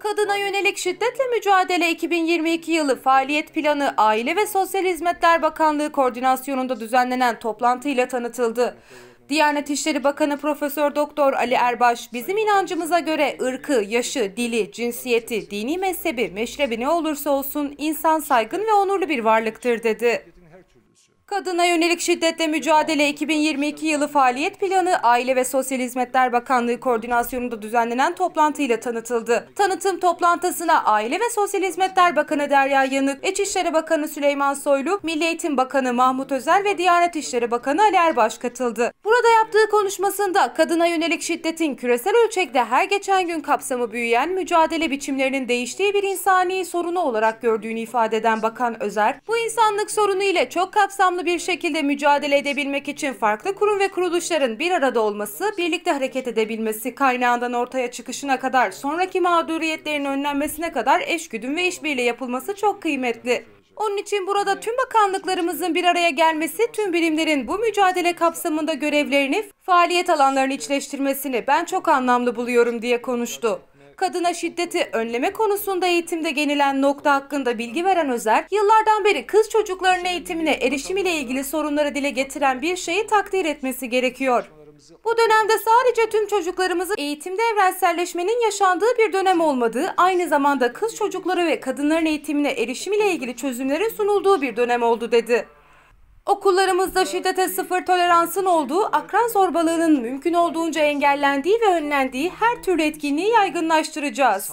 Kadına yönelik şiddetle mücadele 2022 yılı faaliyet planı Aile ve Sosyal Hizmetler Bakanlığı koordinasyonunda düzenlenen toplantıyla tanıtıldı. Diyanet İşleri Bakanı Profesör Doktor Ali Erbaş, bizim inancımıza göre ırkı, yaşı, dili, cinsiyeti, dini mezhebi, meşrebi ne olursa olsun insan saygın ve onurlu bir varlıktır dedi. Kadına yönelik şiddetle mücadele 2022 yılı faaliyet planı Aile ve Sosyal Hizmetler Bakanlığı koordinasyonunda düzenlenen toplantıyla tanıtıldı. Tanıtım toplantısına Aile ve Sosyal Hizmetler Bakanı Derya Yanık, İçişleri Bakanı Süleyman Soylu, Milli Eğitim Bakanı Mahmut Özel ve Diyanet İşleri Bakanı Ali Erbaş katıldı. Burada yaptığı konuşmasında kadına yönelik şiddetin küresel ölçekte her geçen gün kapsamı büyüyen mücadele biçimlerinin değiştiği bir insani sorunu olarak gördüğünü ifade eden Bakan Özer, bu insanlık sorunu ile çok kapsamlı anlamlı bir şekilde mücadele edebilmek için farklı kurum ve kuruluşların bir arada olması, birlikte hareket edebilmesi, kaynağından ortaya çıkışına kadar, sonraki mağduriyetlerin önlenmesine kadar eşgüdüm ve işbirliği yapılması çok kıymetli. Onun için burada tüm bakanlıklarımızın bir araya gelmesi, tüm bilimlerin bu mücadele kapsamında görevlerini, faaliyet alanlarını içleştirmesini ben çok anlamlı buluyorum diye konuştu kadına şiddeti önleme konusunda eğitimde gelinen nokta hakkında bilgi veren Özer, yıllardan beri kız çocuklarının eğitimine erişim ile ilgili sorunları dile getiren bir şeyi takdir etmesi gerekiyor. Bu dönemde sadece tüm çocuklarımızın eğitimde evrenselleşmenin yaşandığı bir dönem olmadığı, aynı zamanda kız çocukları ve kadınların eğitimine erişim ile ilgili çözümlerin sunulduğu bir dönem oldu dedi. Okullarımızda şiddete sıfır toleransın olduğu, akran zorbalığının mümkün olduğunca engellendiği ve önlendiği her türlü etkinliği yaygınlaştıracağız.